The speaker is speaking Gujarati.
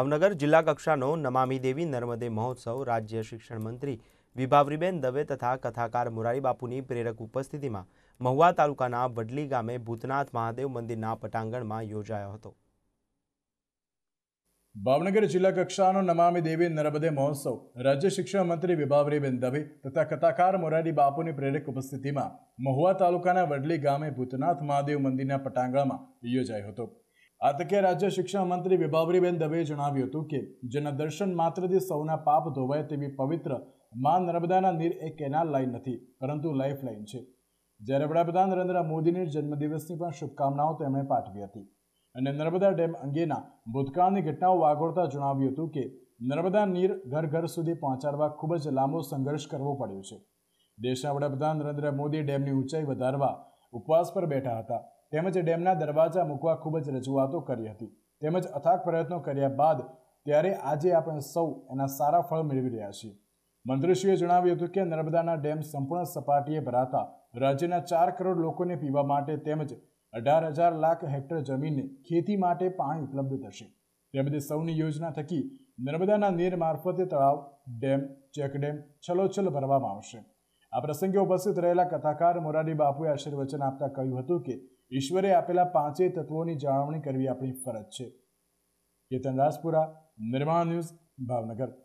ભાવનગર જિલ્લા કક્ષાનો નમામી દેવી નર્મદે મહોત્સવ રાજ્ય શિક્ષણ મંત્રી વિભાવરીબેન દવે તથા કથાકાર મોરારી બાપુની પ્રેરક ઉપસ્થિતિમાં મહુવા તાલુકાના વડલી ગામે ભૂતનાથ મહાદેવ મંદિરના પટાંગણમાં યોજાયો હતો ભાવનગર જિલ્લા કક્ષાનો નમામી દેવી નર્મદે મહોત્સવ રાજ્ય શિક્ષણ મંત્રી વિભાવરીબેન દવે તથા કથાકાર મોરારી બાપુની પ્રેરક ઉપસ્થિતિમાં મહુવા તાલુકાના વડલી ગામે ભૂતનાથ મહાદેવ મંદિરના પટાંગણમાં યોજાયો હતો આ તકે રાજ્ય શિક્ષણ મંત્રી વિભાવરીબેન દવેએ જણાવ્યું હતું કે જેના દર્શન માત્રથી સૌના પાપ ધોવાય તેવી પવિત્ર માં નર્મદાના નીર એ કેનાલ લાઇન નથી પરંતુ લાઇફ લાઇન છે જ્યારે વડાપ્રધાન નરેન્દ્ર મોદીની જન્મદિવસની પણ શુભકામનાઓ તેમણે પાઠવી હતી અને નર્મદા ડેમ અંગેના ભૂતકાળની ઘટનાઓ વાગોળતા જણાવ્યું હતું કે નર્મદા નીર ઘર ઘર સુધી પહોંચાડવા ખૂબ જ લાંબો સંઘર્ષ કરવો પડ્યો છે દેશના વડાપ્રધાન નરેન્દ્ર મોદી ડેમની ઊંચાઈ વધારવા ઉપવાસ પર બેઠા હતા તેમજ ડેમના દરવાજા મૂકવા ખૂબ જ રજૂઆતો કરી હતી તેમજ અથાક પ્રયત્નો કર્યા બાદ ત્યારે આજે આપણે સૌ એના સારા ફળ મેળવી રહ્યા છીએ મંત્રીશ્રીએ જણાવ્યું હતું કે નર્મદાના ડેમ સંપૂર્ણ સપાટીએ ભરાતા રાજ્યના ચાર કરોડ લોકોને પીવા માટે તેમજ અઢાર હજાર લાખ હેક્ટર જમીનને ખેતી માટે પાણી ઉપલબ્ધ થશે તેમજ સૌની યોજના થકી નર્મદાના નીર મારફતે તળાવ ડેમ ચેકડેમ છલોછલ ભરવામાં આવશે આ પ્રસંગે ઉપસ્થિત રહેલા કથાકાર મોરારી બાપુએ આશીર્વચન આપતા કહ્યું હતું કે ઈશ્વરે આપેલા પાંચેય તત્વોની જાળવણી કરવી આપણી ફરજ છે કેતન રાજપુરા નિર્માણ ન્યૂઝ ભાવનગર